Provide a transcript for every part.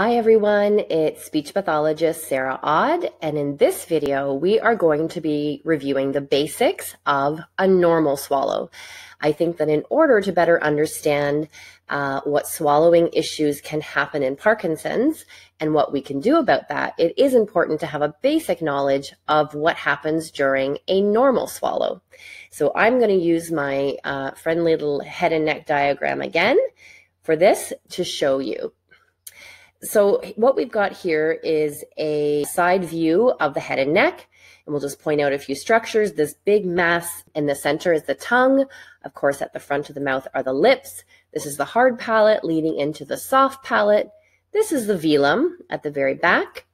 Hi everyone, it's speech pathologist Sarah Odd, and in this video we are going to be reviewing the basics of a normal swallow. I think that in order to better understand uh, what swallowing issues can happen in Parkinson's and what we can do about that, it is important to have a basic knowledge of what happens during a normal swallow. So I'm going to use my uh, friendly little head and neck diagram again for this to show you. So what we've got here is a side view of the head and neck. And we'll just point out a few structures. This big mass in the center is the tongue. Of course, at the front of the mouth are the lips. This is the hard palate leading into the soft palate. This is the velum at the very back.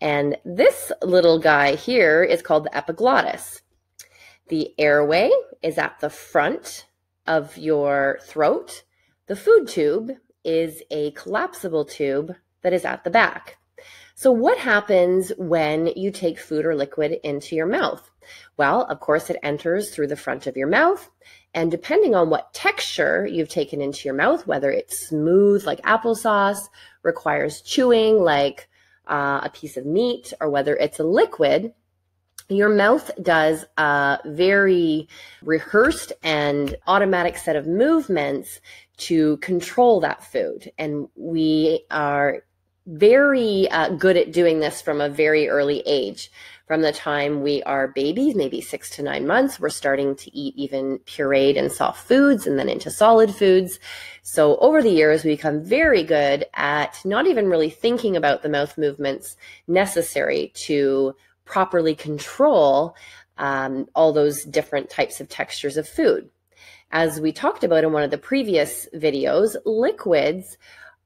And this little guy here is called the epiglottis. The airway is at the front of your throat. The food tube is a collapsible tube that is at the back. So, what happens when you take food or liquid into your mouth? Well, of course, it enters through the front of your mouth. And depending on what texture you've taken into your mouth, whether it's smooth like applesauce, requires chewing like uh, a piece of meat, or whether it's a liquid, your mouth does a very rehearsed and automatic set of movements to control that food. And we are very uh, good at doing this from a very early age. From the time we are babies, maybe six to nine months, we're starting to eat even pureed and soft foods and then into solid foods. So over the years, we become very good at not even really thinking about the mouth movements necessary to properly control um, all those different types of textures of food. As we talked about in one of the previous videos, liquids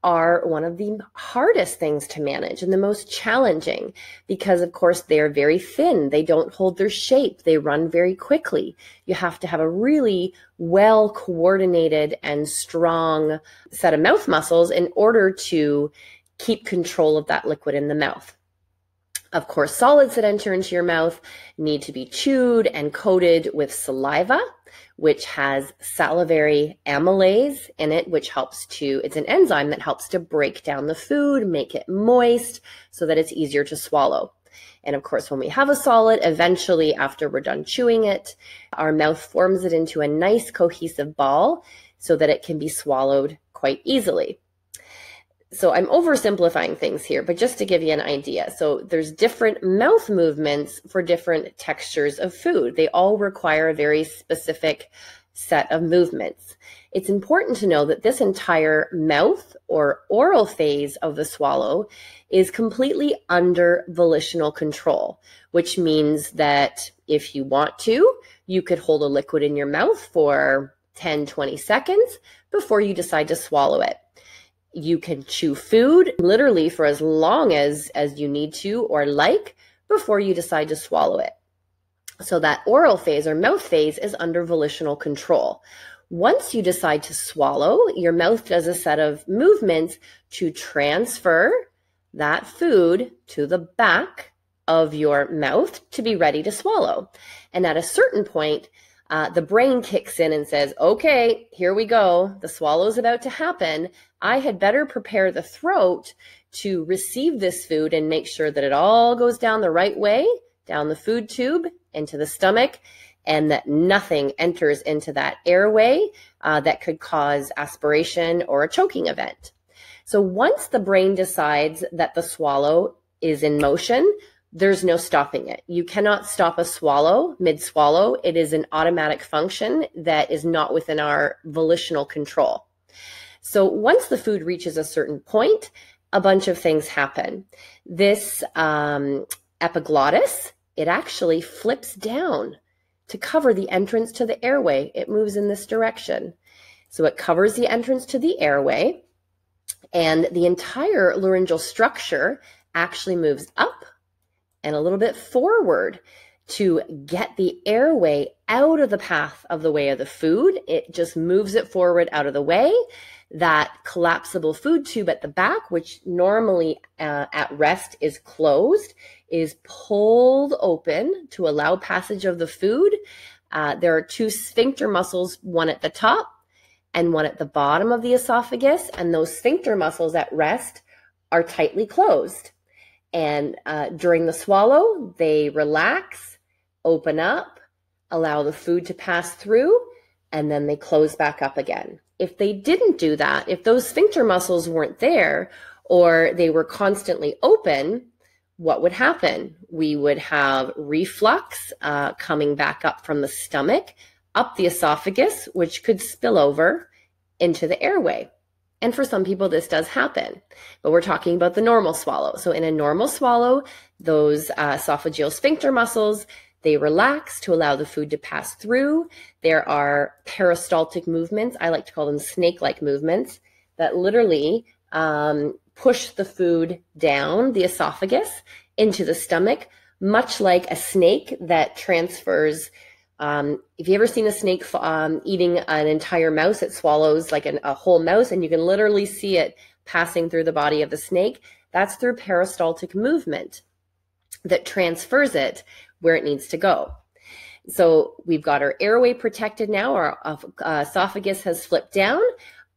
are one of the hardest things to manage and the most challenging because, of course, they are very thin. They don't hold their shape. They run very quickly. You have to have a really well coordinated and strong set of mouth muscles in order to keep control of that liquid in the mouth. Of course, solids that enter into your mouth need to be chewed and coated with saliva, which has salivary amylase in it, which helps to, it's an enzyme that helps to break down the food, make it moist so that it's easier to swallow. And of course, when we have a solid, eventually after we're done chewing it, our mouth forms it into a nice cohesive ball so that it can be swallowed quite easily so I'm oversimplifying things here, but just to give you an idea. So there's different mouth movements for different textures of food. They all require a very specific set of movements. It's important to know that this entire mouth or oral phase of the swallow is completely under volitional control, which means that if you want to, you could hold a liquid in your mouth for 10, 20 seconds before you decide to swallow it you can chew food literally for as long as as you need to or like before you decide to swallow it so that oral phase or mouth phase is under volitional control once you decide to swallow your mouth does a set of movements to transfer that food to the back of your mouth to be ready to swallow and at a certain point uh, the brain kicks in and says, okay, here we go. The swallow is about to happen. I had better prepare the throat to receive this food and make sure that it all goes down the right way, down the food tube, into the stomach, and that nothing enters into that airway uh, that could cause aspiration or a choking event. So once the brain decides that the swallow is in motion, there's no stopping it. You cannot stop a swallow mid swallow. It is an automatic function that is not within our volitional control. So once the food reaches a certain point, a bunch of things happen. This um, epiglottis, it actually flips down to cover the entrance to the airway. It moves in this direction. So it covers the entrance to the airway, and the entire laryngeal structure actually moves up and a little bit forward to get the airway out of the path of the way of the food. It just moves it forward out of the way. That collapsible food tube at the back, which normally uh, at rest is closed, is pulled open to allow passage of the food. Uh, there are two sphincter muscles, one at the top and one at the bottom of the esophagus, and those sphincter muscles at rest are tightly closed. And uh, during the swallow, they relax, open up, allow the food to pass through, and then they close back up again. If they didn't do that, if those sphincter muscles weren't there or they were constantly open, what would happen? We would have reflux uh, coming back up from the stomach, up the esophagus, which could spill over into the airway. And for some people, this does happen, but we're talking about the normal swallow. So in a normal swallow, those uh, esophageal sphincter muscles, they relax to allow the food to pass through. There are peristaltic movements. I like to call them snake-like movements that literally um, push the food down the esophagus into the stomach, much like a snake that transfers um, if you ever seen a snake um, eating an entire mouse, it swallows like an, a whole mouse, and you can literally see it passing through the body of the snake. That's through peristaltic movement that transfers it where it needs to go. So we've got our airway protected now. Our uh, esophagus has flipped down.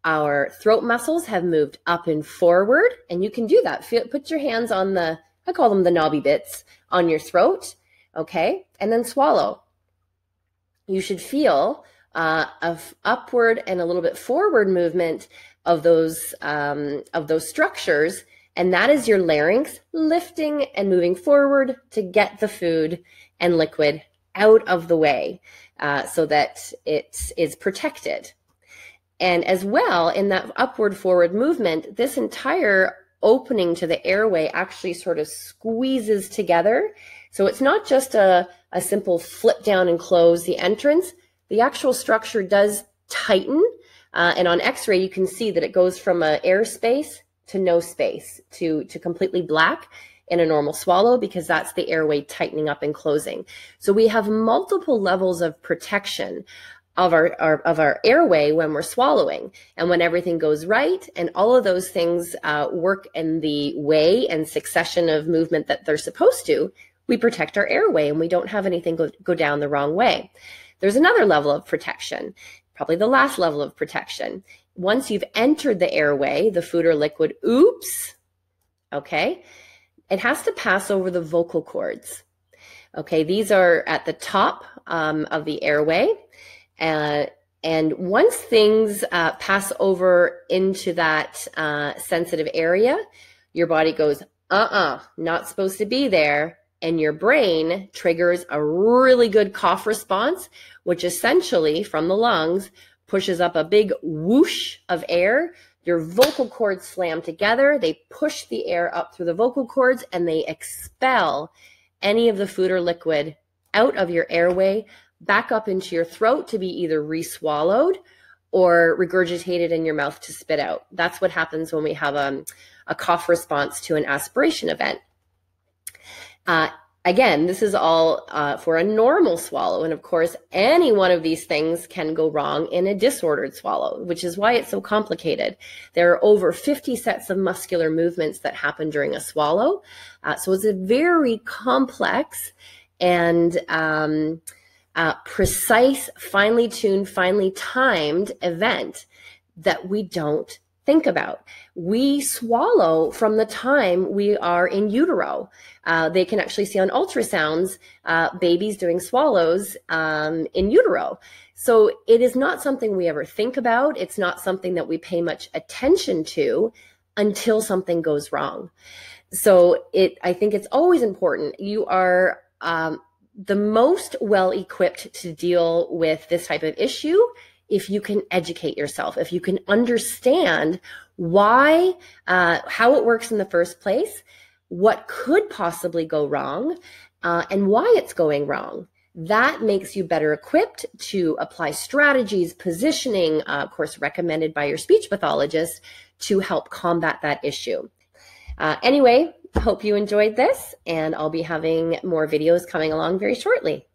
Our throat muscles have moved up and forward, and you can do that. Feel, put your hands on the, I call them the knobby bits, on your throat, okay? And then swallow you should feel uh, of upward and a little bit forward movement of those um, of those structures and that is your larynx lifting and moving forward to get the food and liquid out of the way uh, so that it is protected and as well in that upward forward movement this entire opening to the airway actually sort of squeezes together so it's not just a a simple flip down and close the entrance, the actual structure does tighten. Uh, and on x-ray, you can see that it goes from a airspace to no space to, to completely black in a normal swallow because that's the airway tightening up and closing. So we have multiple levels of protection of our, our, of our airway when we're swallowing and when everything goes right and all of those things uh, work in the way and succession of movement that they're supposed to we protect our airway and we don't have anything go, go down the wrong way. There's another level of protection, probably the last level of protection. Once you've entered the airway, the food or liquid, oops, okay, it has to pass over the vocal cords. Okay, these are at the top um, of the airway. Uh, and once things uh, pass over into that uh, sensitive area, your body goes, uh uh-uh, uh, not supposed to be there and your brain triggers a really good cough response, which essentially from the lungs pushes up a big whoosh of air. Your vocal cords slam together, they push the air up through the vocal cords, and they expel any of the food or liquid out of your airway back up into your throat to be either reswallowed or regurgitated in your mouth to spit out. That's what happens when we have um, a cough response to an aspiration event. Uh, again, this is all uh, for a normal swallow. And of course, any one of these things can go wrong in a disordered swallow, which is why it's so complicated. There are over 50 sets of muscular movements that happen during a swallow. Uh, so it's a very complex and um, uh, precise, finely tuned, finely timed event that we don't think about. We swallow from the time we are in utero. Uh, they can actually see on ultrasounds uh, babies doing swallows um, in utero. So it is not something we ever think about. It's not something that we pay much attention to until something goes wrong. So it, I think it's always important. You are um, the most well equipped to deal with this type of issue if you can educate yourself, if you can understand why, uh, how it works in the first place, what could possibly go wrong, uh, and why it's going wrong. That makes you better equipped to apply strategies, positioning, uh, of course, recommended by your speech pathologist to help combat that issue. Uh, anyway, hope you enjoyed this, and I'll be having more videos coming along very shortly.